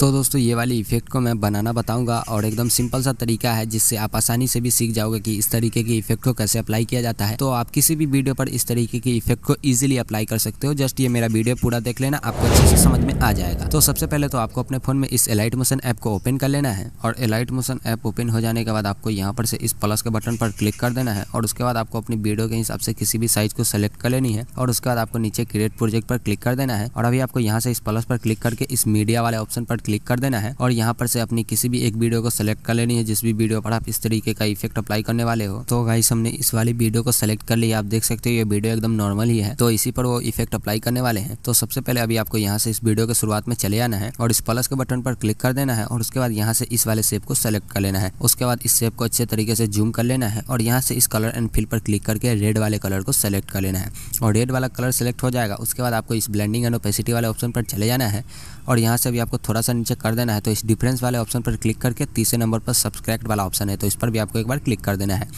तो दोस्तों ये वाली इफ़ेक्ट को मैं बनाना बताऊंगा और एकदम सिंपल सा तरीका है जिससे आप आसानी से भी सीख जाओगे कि इस तरीके के इफेक्ट को कैसे अप्लाई किया जाता है तो आप किसी भी वीडियो पर इस तरीके के इफेक्ट को इजीली अप्लाई कर सकते हो जस्ट ये मेरा वीडियो पूरा देख लेना आपको अच्छे से समझ में आ जाएगा तो सबसे पहले तो आपको अपने फोन में इस एलाइट मोशन ऐप को ओपन कर लेना है और एलाइट मोशन ऐप ओपन हो जाने के बाद आपको यहाँ पर से इस प्लस के बटन पर क्लिक कर देना है और उसके बाद आपको अपनी वीडियो के हिसाब से किसी भी साइज को सेलेक्ट कर लेनी है और उसके बाद आपको नीचे क्रिएट प्रोजेक्ट पर क्लिक कर देना है और अभी आपको यहाँ से इस प्लस पर क्लिक करके इस मीडिया वाले ऑप्शन पर क्लिक कर देना है और यहाँ पर से अपनी किसी भी एक वीडियो को सेलेक्ट कर लेनी है जिस भी वीडियो पर आप इस तरीके का इफेक्ट अप्लाई करने वाले हो तो गाइस हमने इस वाली वीडियो को सेलेक्ट कर लिया आप देख सकते हो ये वीडियो एकदम नॉर्मल ही है तो इसी पर वो इफेक्ट अप्लाई करने वाले हैं तो सबसे पहले अभी आपको यहाँ से इस वीडियो के शुरुआत में चले आना है और इस प्लस के बटन पर क्लिक कर देना है और उसके बाद यहाँ से इस वाले शेप को सेलेक्ट कर लेना है उसके बाद इस शेप को अच्छे तरीके से जूम कर लेना है और यहाँ से इस कलर एंड फिल पर क्लिक करके रेड वाले कलर को सेलेक्ट कर लेना है और रेड वाला कलर सेलेक्ट हो जाएगा उसके बाद आपको इस ब्लेंडिंग एंड ओपेसिटी वाले ऑप्शन पर चले जाना है और यहाँ से अभी आपको थोड़ा सा नीचे कर देना है तो इस डिफरेंस वाले ऑप्शन पर क्लिक करके तीसरे नंबर पर सब्सक्राइब वाला ऑप्शन है तो इस पर भी आपको एक बार क्लिक कर देना है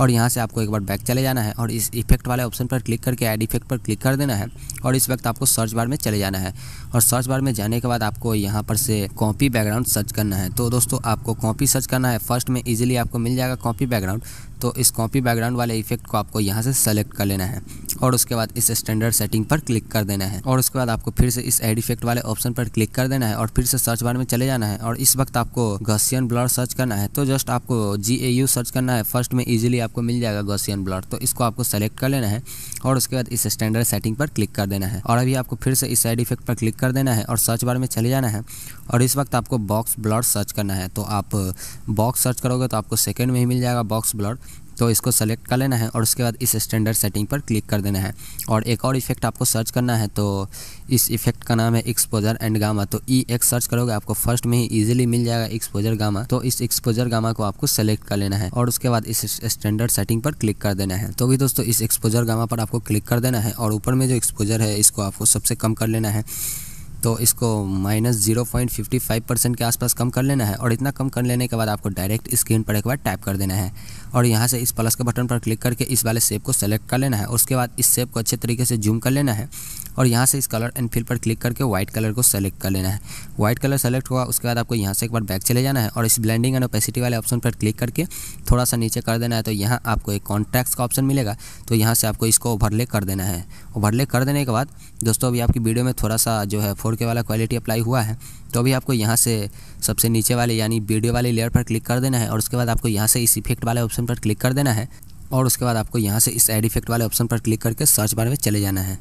और यहाँ से आपको एक बार बैक चले जाना है और इस इफेक्ट वाले ऑप्शन पर क्लिक करके ऐड इफेक्ट पर क्लिक कर देना है और इस वक्त आपको सर्च बार में चले जाना है और सर्च बार में जाने के बाद आपको यहाँ पर से कॉपी बैकग्राउंड सर्च करना है तो दोस्तों आपको कॉपी सर्च करना है फर्स्ट में इजीली आपको मिल जाएगा कॉपी बैकग्राउंड तो इस कॉपी बैकग्राउंड वाले इफेक्ट को आपको यहाँ से सेलेक्ट कर लेना है और उसके बाद इस स्टैंडर्ड सेटिंग पर क्लिक कर देना है और उसके बाद आपको फिर से इस एड इफेक्ट वाले ऑप्शन पर क्लिक कर देना है और फिर से सर्च बार में चले जाना है और इस वक्त आपको गसियन ब्लॉड सर्च करना है तो जस्ट आपको जी ए यू सर्च करना है फर्स्ट में ईजिली आपको मिल जाएगा गसियन ब्लॉड तो इसको आपको सेलेक्ट कर लेना है और उसके बाद इस स्टैंडर्ड सेटिंग पर क्लिक कर देना है और अभी आपको फिर से इस साइड इफेक्ट पर क्लिक कर देना है और सर्च बार में चले जाना है और इस वक्त आपको बॉक्स ब्लड सर्च करना है तो आप बॉक्स सर्च करोगे तो आपको सेकेंड में ही मिल जाएगा बॉक्स ब्लड तो इसको सेलेक्ट कर लेना है और उसके बाद इस स्टैंडर्ड सेटिंग पर क्लिक कर देना है और एक और इफेक्ट आपको सर्च करना है तो इस इफेक्ट का नाम है एक्सपोजर एंड गामा तो ई एक्स सर्च करोगे आपको फर्स्ट में ही ईजिली मिल जाएगा एक्सपोजर गामा तो इस एक्सपोजर गामा को आपको सेलेक्ट कर लेना है और उसके बाद इस स्टैंडर्ड सेटिंग पर क्लिक कर देना है तो भी दोस्तों इस एक्सपोजर गामा पर आपको क्लिक कर देना है और ऊपर में जो एक्सपोजर है इसको आपको सबसे कम कर लेना है तो इसको minus zero point fifty five percent के आसपास कम कर लेना है और इतना कम कर लेने के बाद आपको डायरेक्ट स्क्रीन पर एक बार टाइप कर देना है और यहाँ से इस प्लस के बटन पर क्लिक करके इस वाले सेप को सेलेक्ट कर लेना है उसके बाद इस सेप को अच्छे तरीके से जूम कर लेना है और यहाँ से इस कलर एंड फिल पर क्लिक करके व्हाइट कलर को सेलेक्ट कर लेना है व्हाइट कलर सेलेक्ट हुआ उसके बाद आपको यहाँ से एक बार बैक चले जाना है और इस ब्लेंडिंग एंड ओपेसिटी वाले ऑप्शन पर क्लिक करके थोड़ा सा नीचे कर देना है तो यहाँ आपको एक कॉन्ट्रैक्ट का ऑप्शन मिलेगा तो यहाँ से आपको इसको ओवरले कर देना है ओवरले कर देने के बाद दोस्तों अभी आपकी वीडियो में थोड़ा सा जो है फोर के वाला क्वालिटी अप्लाई हुआ है तो अभी आपको यहाँ से सबसे नीचे वाले यानी वीडियो वाले लेयर पर क्लिक कर देना है और उसके बाद आपको यहाँ से इस इफेक्ट वाले ऑप्शन पर क्लिक कर देना है और उसके बाद आपको यहाँ से इस एड इफेक्ट वाले ऑप्शन पर क्लिक करके सर्च बार में चले जाना है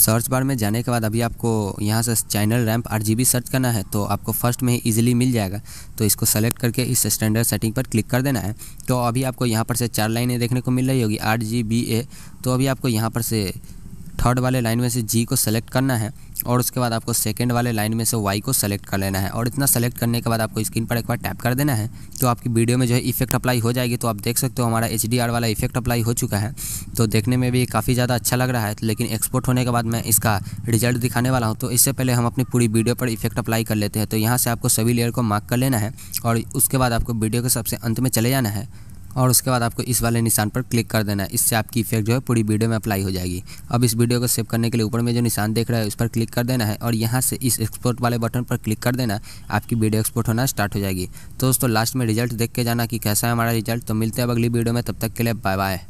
सर्च बार में जाने के बाद अभी आपको यहाँ से चैनल रैम्प आर सर्च करना है तो आपको फर्स्ट में ही ईजिली मिल जाएगा तो इसको सेलेक्ट करके इस स्टैंडर्ड सेटिंग पर क्लिक कर देना है तो अभी आपको यहाँ पर से चार लाइनें देखने को मिल रही होगी आर तो अभी आपको यहाँ पर से थर्ड वाले लाइन में से जी को सेलेक्ट करना है और उसके बाद आपको सेकेंड वाले लाइन में से वाई को सेलेक्ट कर लेना है और इतना सेलेक्ट करने के बाद आपको स्क्रीन पर एक बार टैप कर देना है तो आपकी वीडियो में जो है इफेक्ट अप्लाई हो जाएगी तो आप देख सकते हो हमारा एच वाला इफेक्ट अप्लाई हो चुका है तो देखने में भी काफ़ी ज़्यादा अच्छा लग रहा है लेकिन एक्सपोर्ट होने के बाद मैं इसका रिजल्ट दिखाने वाला हूँ तो इससे पहले हम अपनी पूरी वीडियो पर इफेक्ट अप्लाई कर लेते हैं तो यहाँ से आपको सभी लेयर को मार्क कर लेना है और उसके बाद आपको वीडियो के सबसे अंत में चले जाना है और उसके बाद आपको इस वाले निशान पर क्लिक कर देना है इससे आपकी इफेक्ट जो है पूरी वीडियो में अप्लाई हो जाएगी अब इस वीडियो को सेव करने के लिए ऊपर में जो निशान देख रहा है उस पर क्लिक कर देना है और यहाँ से इस एक्सपोर्ट वाले बटन पर क्लिक कर देना आपकी वीडियो एक्सपोर्ट होना स्टार्ट हो जाएगी तो दोस्तों लास्ट में रिजल्ट देख के जाना कि कैसा है हमारा रिजल्ट तो मिलते हैं अब अगली वीडियो में तब तक के लिए बाय बाय